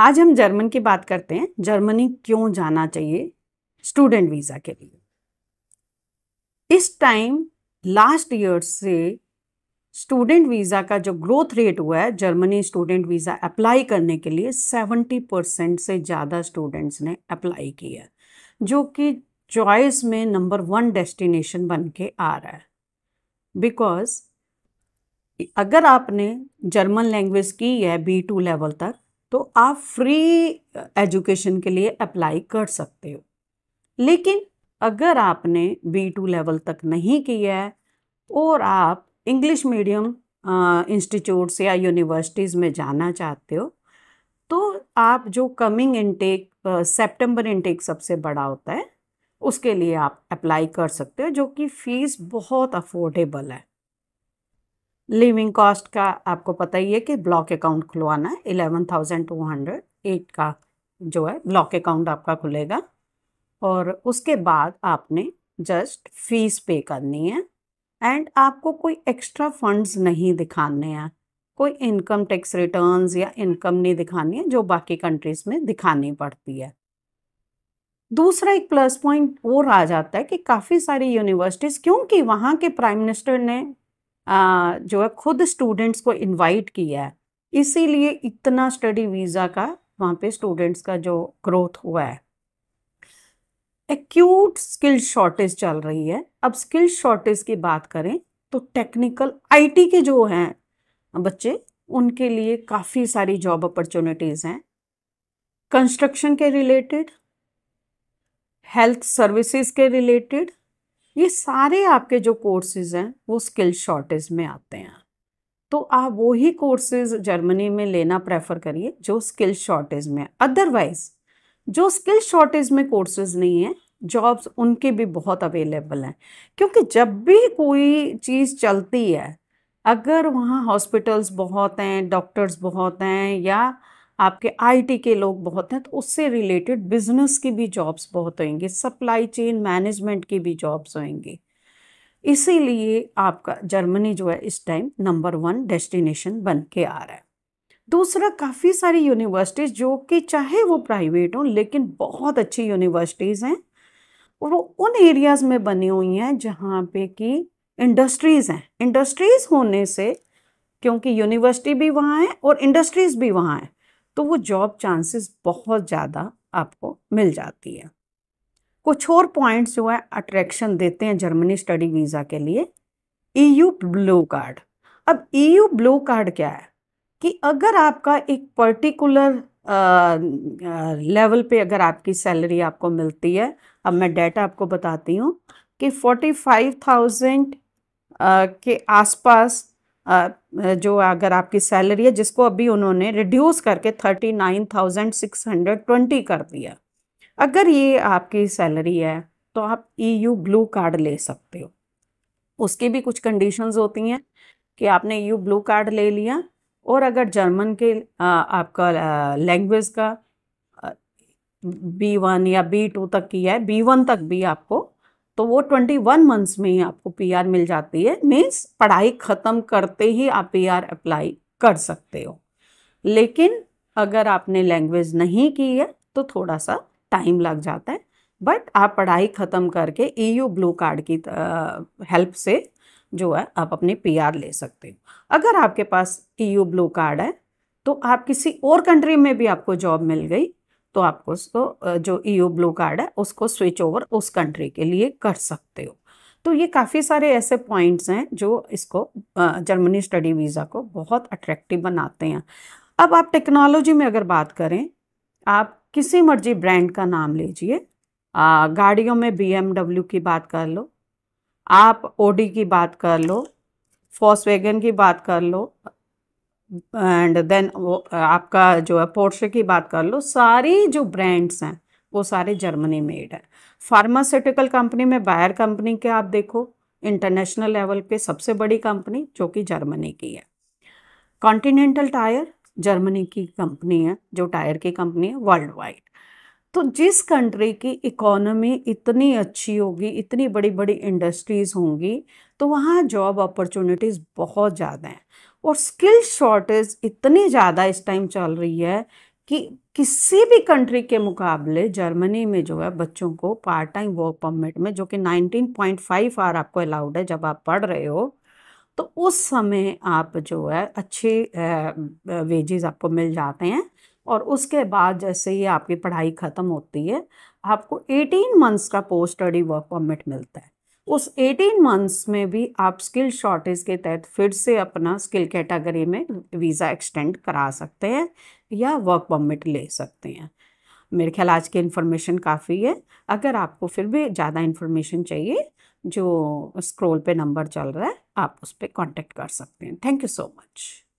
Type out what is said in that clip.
आज हम जर्मन की बात करते हैं जर्मनी क्यों जाना चाहिए स्टूडेंट वीज़ा के लिए इस टाइम लास्ट ईयर से स्टूडेंट वीज़ा का जो ग्रोथ रेट हुआ है जर्मनी स्टूडेंट वीज़ा अप्लाई करने के लिए 70 परसेंट से ज़्यादा स्टूडेंट्स ने अप्लाई किया जो कि चॉइस में नंबर वन डेस्टिनेशन बन के आ रहा है बिकॉज अगर आपने जर्मन लैंग्वेज की है बी टू लेवल तक तो आप फ्री एजुकेशन के लिए अप्लाई कर सकते हो लेकिन अगर आपने बी टू लेवल तक नहीं किया है और आप इंग्लिश मीडियम इंस्टीट्यूट्स या यूनिवर्सिटीज़ में जाना चाहते हो तो आप जो कमिंग इनटेक सेप्टेम्बर इनटेक सबसे बड़ा होता है उसके लिए आप अप्लाई कर सकते हो जो कि फ़ीस बहुत अफोर्डेबल है लिविंग कॉस्ट का आपको पता ही है कि ब्लॉक अकाउंट खुलवाना है eleven thousand two hundred eight का जो है ब्लॉक अकाउंट आपका खुलेगा और उसके बाद आपने जस्ट फीस पे करनी है एंड आपको कोई एक्स्ट्रा फंड्स नहीं दिखाने हैं कोई इनकम टैक्स रिटर्न्स या इनकम नहीं दिखानी है जो बाकी कंट्रीज़ में दिखानी पड़ती है दूसरा एक प्लस पॉइंट और आ जाता है कि काफ़ी सारी यूनिवर्सिटीज़ क्योंकि वहाँ के प्राइम मिनिस्टर ने जो है खुद स्टूडेंट्स को इनवाइट किया है इसीलिए इतना स्टडी वीज़ा का वहाँ पे स्टूडेंट्स का जो ग्रोथ हुआ है एक्यूट स्किल शॉर्टेज चल रही है अब स्किल शॉर्टेज की बात करें तो टेक्निकल आईटी के जो हैं बच्चे उनके लिए काफ़ी सारी जॉब अपॉर्चुनिटीज़ हैं कंस्ट्रक्शन के रिलेटेड हेल्थ सर्विसेज के रिलेटेड ये सारे आपके जो कोर्सेज हैं वो स्किल शॉर्टेज में आते हैं तो आप वो ही कोर्सेज जर्मनी में लेना प्रेफर करिए जो स्किल शॉर्टेज में अदरवाइज जो स्किल शॉर्टेज में कोर्सेज नहीं है जॉब्स उनके भी बहुत अवेलेबल हैं क्योंकि जब भी कोई चीज़ चलती है अगर वहाँ हॉस्पिटल्स बहुत हैं डॉक्टर्स बहुत हैं या आपके आईटी के लोग बहुत हैं तो उससे रिलेटेड बिजनेस की भी जॉब्स बहुत होंगी सप्लाई चेन मैनेजमेंट की भी जॉब्स होंगी इसीलिए आपका जर्मनी जो है इस टाइम नंबर वन डेस्टिनेशन बन के आ रहा है दूसरा काफ़ी सारी यूनिवर्सिटीज़ जो कि चाहे वो प्राइवेट हों लेकिन बहुत अच्छी यूनिवर्सिटीज़ हैं वो उन एरियाज़ में बनी हुई हैं जहाँ पे कि इंडस्ट्रीज़ हैं इंडस्ट्रीज़ होने से क्योंकि यूनिवर्सिटी भी वहाँ है और इंडस्ट्रीज़ भी वहाँ हैं तो वो जॉब चांसेस बहुत ज़्यादा आपको मिल जाती है कुछ और पॉइंट्स जो है अट्रैक्शन देते हैं जर्मनी स्टडी वीज़ा के लिए ईयू ब्लू कार्ड अब ईयू ब्लू कार्ड क्या है कि अगर आपका एक पर्टिकुलर लेवल पे अगर आपकी सैलरी आपको मिलती है अब मैं डाटा आपको बताती हूँ कि फोर्टी फाइव थाउजेंड के आसपास जो अगर आपकी सैलरी है जिसको अभी उन्होंने रिड्यूस करके thirty nine thousand six hundred twenty कर दिया अगर ये आपकी सैलरी है तो आप ई यू ब्लू कार्ड ले सकते हो उसकी भी कुछ कंडीशंस होती हैं कि आपने यू ब्लू कार्ड ले लिया और अगर जर्मन के आपका लैंग्वेज का बी वन या बी टू तक किया है बी वन तक भी आपको तो वो 21 मंथ्स में ही आपको पीआर मिल जाती है मीन्स पढ़ाई ख़त्म करते ही आप पीआर अप्लाई कर सकते हो लेकिन अगर आपने लैंग्वेज नहीं की है तो थोड़ा सा टाइम लग जाता है बट आप पढ़ाई ख़त्म करके ईयू ब्लू कार्ड की हेल्प से जो है आप अपने पीआर ले सकते हो अगर आपके पास ईयू ब्लू कार्ड है तो आप किसी और कंट्री में भी आपको जॉब मिल गई तो आप उसको जो ई ब्लू कार्ड है उसको स्विच ओवर उस कंट्री के लिए कर सकते हो तो ये काफ़ी सारे ऐसे पॉइंट्स हैं जो इसको जर्मनी स्टडी वीज़ा को बहुत अट्रैक्टिव बनाते हैं अब आप टेक्नोलॉजी में अगर बात करें आप किसी मर्जी ब्रांड का नाम लीजिए गाड़ियों में बी की बात कर लो आप ओडी की बात कर लो फॉस की बात कर लो एंड देन आपका जो है पोर्ट्स की बात कर लो सारी जो ब्रांड्स हैं वो सारे जर्मनी मेड हैं फार्मास्यूटिकल कंपनी में बायर कंपनी के आप देखो इंटरनेशनल लेवल पे सबसे बड़ी कंपनी जो कि जर्मनी की है कॉन्टिनेंटल टायर जर्मनी की कंपनी है जो टायर की कंपनी है वर्ल्ड वाइड तो जिस कंट्री की इकोनॉमी इतनी अच्छी होगी इतनी बड़ी बड़ी इंडस्ट्रीज़ होंगी तो वहाँ जॉब अपॉर्चुनिटीज़ बहुत ज़्यादा हैं और स्किल शॉर्टेज इतनी ज़्यादा इस टाइम चल रही है कि किसी भी कंट्री के मुकाबले जर्मनी में जो है बच्चों को पार्ट टाइम वर्क परमिट में जो कि 19.5 आर आपको अलाउड है जब आप पढ़ रहे हो तो उस समय आप जो है अच्छे वेजेस आपको मिल जाते हैं और उसके बाद जैसे ही आपकी पढ़ाई ख़त्म होती है आपको 18 मंथ्स का पोस्ट स्टडी वर्क परमिट मिलता है उस 18 मंथ्स में भी आप स्किल शॉर्टेज के तहत फिर से अपना स्किल कैटेगरी में वीज़ा एक्सटेंड करा सकते हैं या वर्क परमिट ले सकते हैं मेरे ख्याल आज की इन्फॉर्मेशन काफ़ी है अगर आपको फिर भी ज़्यादा इन्फॉर्मेशन चाहिए जो स्क्रोल पे नंबर चल रहा है आप उस पर कॉन्टेक्ट कर सकते हैं थैंक यू सो मच